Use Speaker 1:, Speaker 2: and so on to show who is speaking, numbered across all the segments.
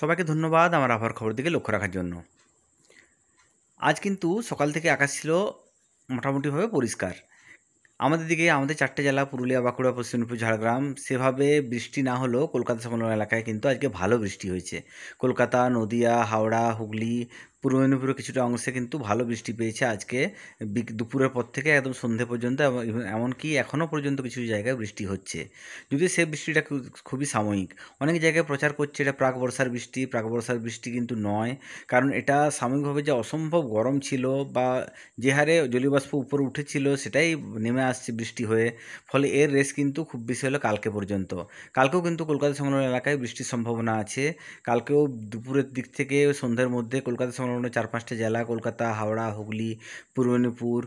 Speaker 1: সবাইকে ধন্যবাদ আমার আবহাওয়ার খবর দিকে লক্ষ্য রাখার জন্য আজ কিন্তু সকাল থেকে আকাশ ছিল মোটামুটিভাবে পরিষ্কার আমাদের দিকে আমাদের চারটে জেলা পুরুলিয়া বাঁকুড়া পশ্চিম মেদিনীপুর ঝাড়গ্রাম সেভাবে বৃষ্টি না হলেও কলকাতা সংলগ্ন এলাকায় কিন্তু আজকে ভালো বৃষ্টি হয়েছে কলকাতা নদিয়া হাওড়া হুগলি পূর্ব মেদিনীপুরের কিছুটা অংশে কিন্তু ভালো বৃষ্টি পেয়েছে আজকে দুপুরের পর থেকে একদম সন্ধে পর্যন্ত এমনকি এখনও পর্যন্ত কিছু জায়গায় বৃষ্টি হচ্ছে যদি সে বৃষ্টিটা খুবই সাময়িক অনেক জায়গায় প্রচার করছে এটা প্রাক বর্ষার বৃষ্টি প্রাক বর্ষার বৃষ্টি কিন্তু নয় কারণ এটা সাময়িকভাবে যে অসম্ভব গরম ছিল বা যে হারে জলীয়বাষ্প উপরে উঠেছিল সেটাই নেমে আসছে বৃষ্টি হয়ে ফলে এর রেস কিন্তু খুব বেশি হলো কালকে পর্যন্ত কালকেও কিন্তু কলকাতা সংলগ্ন এলাকায় বৃষ্টির সম্ভাবনা আছে কালকেও দুপুরের দিক থেকে সন্ধ্যের মধ্যে কলকাতা সংলগ্ন চার পাঁচটা জেলা কলকাতা হাওড়া হুগলি পূর্ব মেদিনীপুর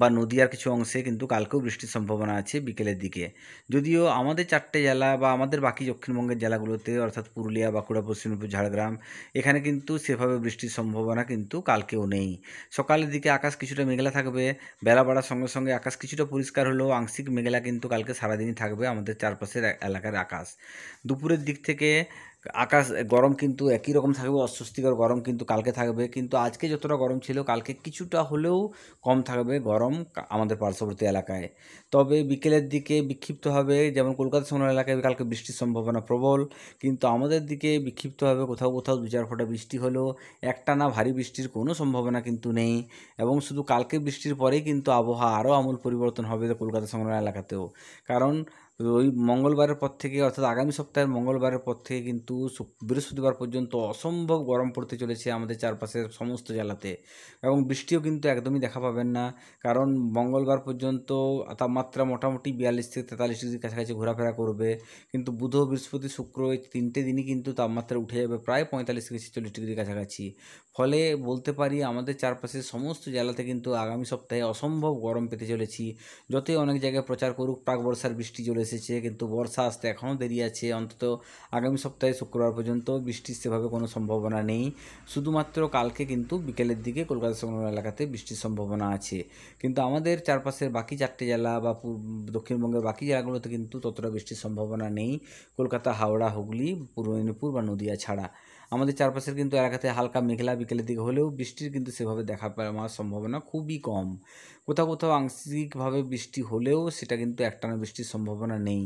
Speaker 1: বা নদীয়ার কিছু অংশে কিন্তু কালকেও বৃষ্টির সম্ভাবনা আছে বিকেলের দিকে যদিও আমাদের চারটে জেলা বা আমাদের বাকি দক্ষিণবঙ্গের জেলাগুলোতে অর্থাৎ পুরুলিয়া বাঁকুড়া পশ্চিম মেদিনীপুর ঝাড়গ্রাম এখানে কিন্তু সেভাবে বৃষ্টির সম্ভাবনা কিন্তু কালকেও নেই সকালের দিকে আকাশ কিছুটা মেঘলা থাকবে বেলা বাড়ার সঙ্গে সঙ্গে আকাশ কিছুটা পরিষ্কার হলেও আংশিক মেঘলা কিন্তু কালকে সারাদিনই থাকবে আমাদের চারপাশের এলাকার আকাশ দুপুরের দিক থেকে আকাশ গরম কিন্তু একই রকম থাকবে অস্বস্তিকর গরম কিন্তু কালকে থাকবে কিন্তু আজকে যতটা গরম ছিল কালকে কিছুটা হলেও কম থাকবে গরম আমাদের পার্শ্ববর্তী এলাকায় তবে বিকেলের দিকে বিক্ষিপ্ত হবে যেমন কলকাতা শহর এলাকায় কালকে বৃষ্টির সম্ভাবনা প্রবল কিন্তু আমাদের দিকে বিক্ষিপ্ত হবে কোথাও কোথাও দু চার ফোঁটা বৃষ্টি হলেও একটানা ভারী বৃষ্টির কোনো সম্ভাবনা কিন্তু নেই এবং শুধু কালকে বৃষ্টির পরেই কিন্তু আবহাওয়া আরও আমূল পরিবর্তন হবে কলকাতা শহর এলাকাতেও কারণ ওই মঙ্গলবারের পর থেকে অর্থাৎ আগামী সপ্তাহের মঙ্গলবারের পর থেকে কিন্তু বৃহস্পতিবার পর্যন্ত অসম্ভব গরম পড়তে চলেছে আমাদের চারপাশের সমস্ত জেলাতে এবং বৃষ্টিও কিন্তু একদমই দেখা পাবেন না কারণ মঙ্গলবার পর্যন্ত তাপমাত্রা মোটামুটি বিয়াল্লিশ থেকে তেতাল্লিশ ডিগ্রির কাছাকাছি ঘোরাফেরা করবে কিন্তু বুধ বৃহস্পতি শুক্র এই তিনটে দিনই কিন্তু তাপমাত্রা উঠে যাবে প্রায় পঁয়তাল্লিশ থেকে ছেচল্লিশ ডিগ্রির কাছাকাছি ফলে বলতে পারি আমাদের চারপাশের সমস্ত জেলাতে কিন্তু আগামী সপ্তাহে অসম্ভব গরম পেতে চলেছি যতই অনেক জায়গায় প্রচার করুক প্রাক বর্ষার বৃষ্টি চলেছে এসেছে কিন্তু বর্ষা আসতে এখনও দেরি আছে অন্তত আগামী সপ্তাহে শুক্রবার পর্যন্ত বৃষ্টির সেভাবে কোনো সম্ভাবনা নেই শুধুমাত্র কালকে কিন্তু বিকেলের দিকে কলকাতা সংলগ্ন এলাকাতে বৃষ্টির সম্ভাবনা আছে কিন্তু আমাদের চারপাশের বাকি চারটে জেলা বা দক্ষিণবঙ্গের বাকি জেলাগুলোতে কিন্তু ততটা বৃষ্টির সম্ভাবনা নেই কলকাতা হাওড়া হুগলি পূর্ব মেদিনীপুর বা নদীয়া ছাড়া আমাদের চারপাশের কিন্তু এলাকাতে হালকা মেঘলা বিকেলের দিকে হলেও বৃষ্টির কিন্তু সেভাবে দেখা পাওয়ার সম্ভাবনা খুবই কম কোথাও কোথাও আংশিকভাবে বৃষ্টি হলেও সেটা কিন্তু একটানা বৃষ্টির সম্ভাবনা সম্ভাবনা নেই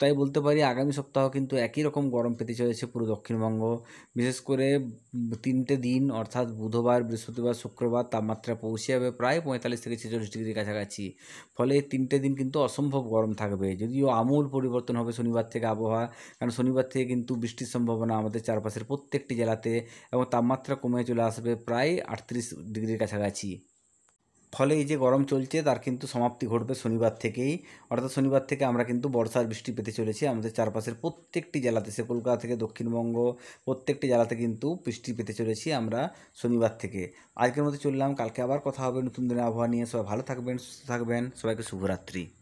Speaker 1: তাই বলতে পারি আগামী সপ্তাহ কিন্তু একই রকম গরম পেতে চলেছে পুরো দক্ষিণবঙ্গ বিশেষ করে তিনটে দিন অর্থাৎ বুধবার বৃহস্পতিবার শুক্রবার তাপমাত্রা পৌঁছে যাবে প্রায় পঁয়তাল্লিশ থেকে ছেচল্লিশ ডিগ্রির কাছাকাছি ফলে তিনটে দিন কিন্তু অসম্ভব গরম থাকবে যদিও আমূল পরিবর্তন হবে শনিবার থেকে আবহাওয়া কারণ শনিবার থেকে কিন্তু বৃষ্টির সম্ভাবনা আমাদের চারপাশের প্রত্যেকটি জেলাতে এবং তাপমাত্রা কমে চলে আসবে প্রায় আটত্রিশ ডিগ্রির কাছাকাছি ফলে এই যে গরম চলছে তার কিন্তু সমাপ্তি ঘটবে শনিবার থেকেই অর্থাৎ শনিবার থেকে আমরা কিন্তু বর্ষার বৃষ্টি পেতে চলেছি আমাদের চারপাশের প্রত্যেকটি জেলাতে সে কলকাতা থেকে দক্ষিণবঙ্গ প্রত্যেকটি জেলাতে কিন্তু বৃষ্টি পেতে চলেছি আমরা শনিবার থেকে আজকের মধ্যে চললাম কালকে আবার কথা হবে নতুন দিনের আবহাওয়া নিয়ে সবাই ভালো থাকবেন সুস্থ থাকবেন সবাইকে শুভরাত্রি